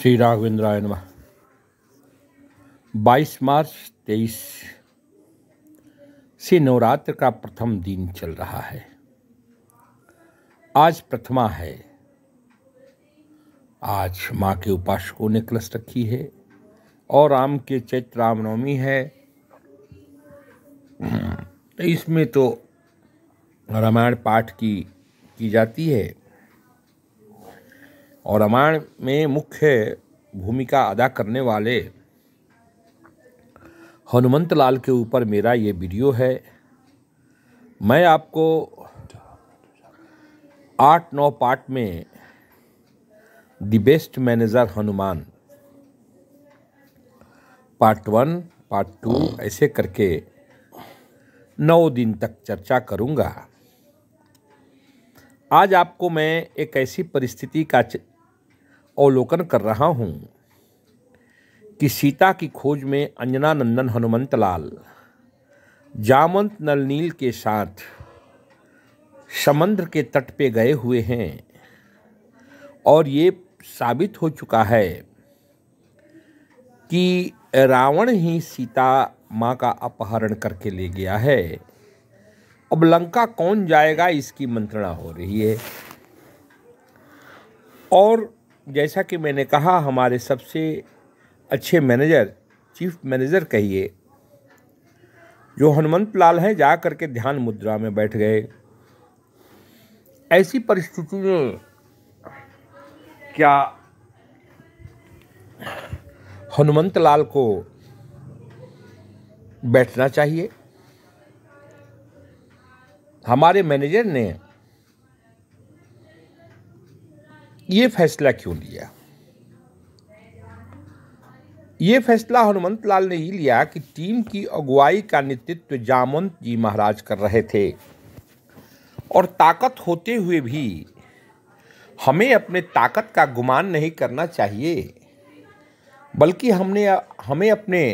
श्री राघवेंद्राय नमः 22 मार्च तेईस से नवरात्र का प्रथम दिन चल रहा है आज प्रथमा है आज माँ के उपासकों ने कलश रखी है और आम के चैत्र रामनवमी है हम्म, तो इसमें तो रामायण पाठ की की जाती है और रामायण में मुख्य भूमिका अदा करने वाले हनुमंत लाल के ऊपर मेरा ये वीडियो है मैं आपको आठ नौ पार्ट में the best manager Hanuman part one part two ऐसे करके नौ दिन तक चर्चा करूंगा आज आपको मैं एक ऐसी परिस्थिति का अवलोकन कर रहा हूँ कि सीता की खोज में अंजना नंदन हनुमंत लाल जामंत नलनील के साथ समंद्र के तट पे गए हुए हैं और ये साबित हो चुका है कि रावण ही सीता माँ का अपहरण करके ले गया है अब लंका कौन जाएगा इसकी मंत्रणा हो रही है और जैसा कि मैंने कहा हमारे सबसे अच्छे मैनेजर चीफ मैनेजर कहिए जो हनुमंत लाल हैं जा करके ध्यान मुद्रा में बैठ गए ऐसी परिस्थिति में क्या हनुमंत लाल को बैठना चाहिए हमारे मैनेजर ने ये फैसला क्यों लिया ये फैसला हनुमंत लाल ने ही लिया कि टीम की अगुवाई का नेतृत्व जामवंत जी महाराज कर रहे थे और ताकत होते हुए भी हमें अपने ताकत का गुमान नहीं करना चाहिए बल्कि हमने हमें अपने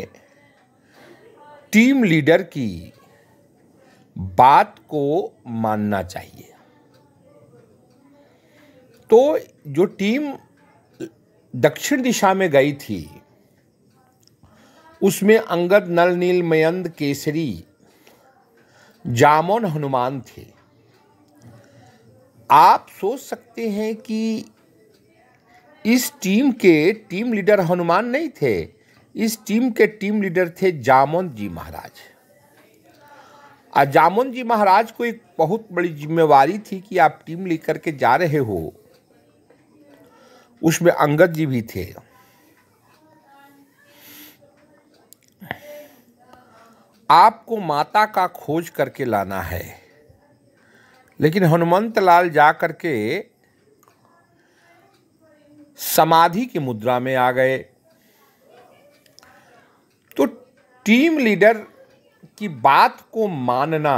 टीम लीडर की बात को मानना चाहिए तो जो टीम दक्षिण दिशा में गई थी उसमें अंगद नल नील मयंद केसरी जामोन हनुमान थे आप सोच सकते हैं कि इस टीम के टीम लीडर हनुमान नहीं थे इस टीम के टीम लीडर थे जामोन जी महाराज और जामोन जी महाराज को एक बहुत बड़ी जिम्मेवारी थी कि आप टीम लेकर के जा रहे हो उसमें अंगद जी भी थे आपको माता का खोज करके लाना है लेकिन हनुमंत लाल जा करके समाधि की मुद्रा में आ गए तो टीम लीडर की बात को मानना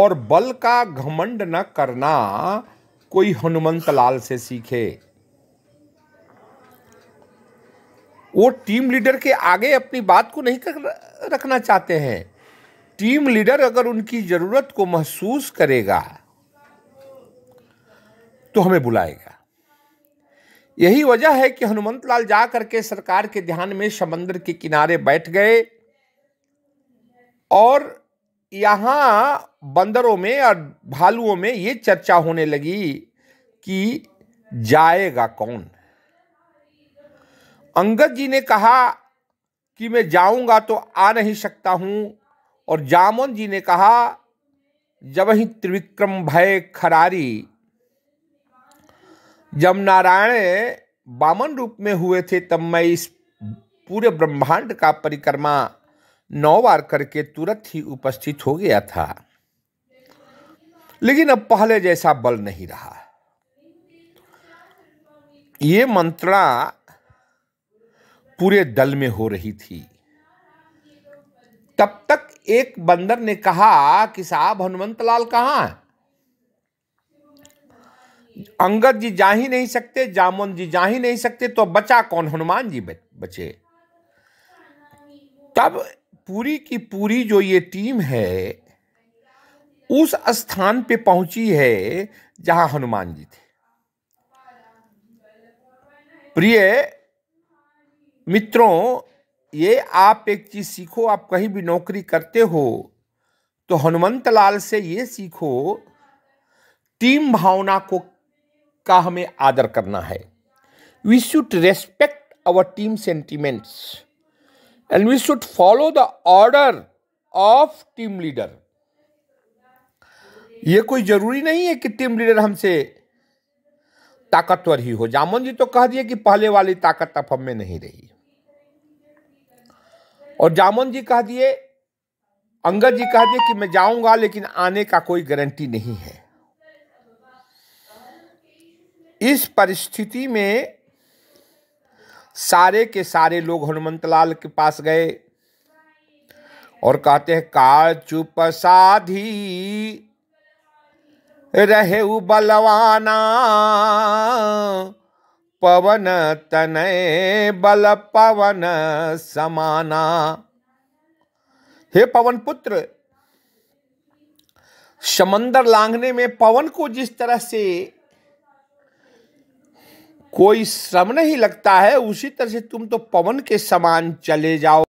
और बल का घमंड न करना कोई हनुमंत लाल से सीखे वो टीम लीडर के आगे अपनी बात को नहीं कर रखना चाहते हैं टीम लीडर अगर उनकी जरूरत को महसूस करेगा तो हमें बुलाएगा यही वजह है कि हनुमंत लाल जा करके सरकार के ध्यान में समंदर के किनारे बैठ गए और यहाँ बंदरों में और भालुओं में ये चर्चा होने लगी कि जाएगा कौन अंगद जी ने कहा कि मैं जाऊंगा तो आ नहीं सकता हूं और जामोन जी ने कहा जब ही त्रिविक्रम भय खरारी जब नारायण बामन रूप में हुए थे तब मैं इस पूरे ब्रह्मांड का परिक्रमा नौ बार करके तुरंत ही उपस्थित हो गया था लेकिन अब पहले जैसा बल नहीं रहा ये मंत्रणा पूरे दल में हो रही थी तब तक एक बंदर ने कहा कि साहब हनुमत लाल कहाँ है अंगद जी जा ही नहीं सकते जामोन जी जा ही नहीं सकते तो बचा कौन हनुमान जी बचे तब पूरी की पूरी जो ये टीम है उस स्थान पे पहुंची है जहां हनुमान जी थे प्रिय मित्रों ये आप एक चीज सीखो आप कहीं भी नौकरी करते हो तो हनुमंत लाल से ये सीखो टीम भावना को का हमें आदर करना है we should respect our team sentiments and we should follow the order of team leader ये कोई जरूरी नहीं है कि टीम लीडर हमसे ताकतवर ही हो जामन जी तो कह दिए कि पहले वाली ताकत अब हम में नहीं रही और जामन जी कह दिए अंगद जी कह दिए कि मैं जाऊंगा लेकिन आने का कोई गारंटी नहीं है इस परिस्थिति में सारे के सारे लोग लाल के पास गए और कहते हैं काल चुप साधी रहे बलवाना पवन तनय बल पवन समाना हे पवन पुत्र समंदर लांघने में पवन को जिस तरह से कोई श्रम नहीं लगता है उसी तरह से तुम तो पवन के समान चले जाओ